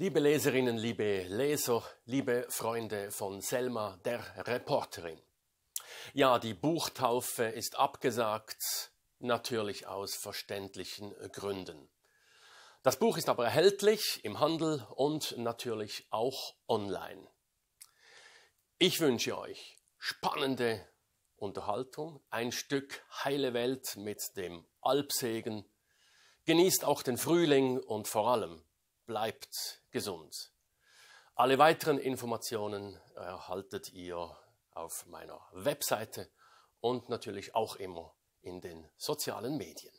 Liebe Leserinnen, liebe Leser, liebe Freunde von Selma, der Reporterin. Ja, die Buchtaufe ist abgesagt, natürlich aus verständlichen Gründen. Das Buch ist aber erhältlich im Handel und natürlich auch online. Ich wünsche euch spannende Unterhaltung, ein Stück heile Welt mit dem Alpsegen. Genießt auch den Frühling und vor allem bleibt gesund. Alle weiteren Informationen erhaltet äh, ihr auf meiner Webseite und natürlich auch immer in den sozialen Medien.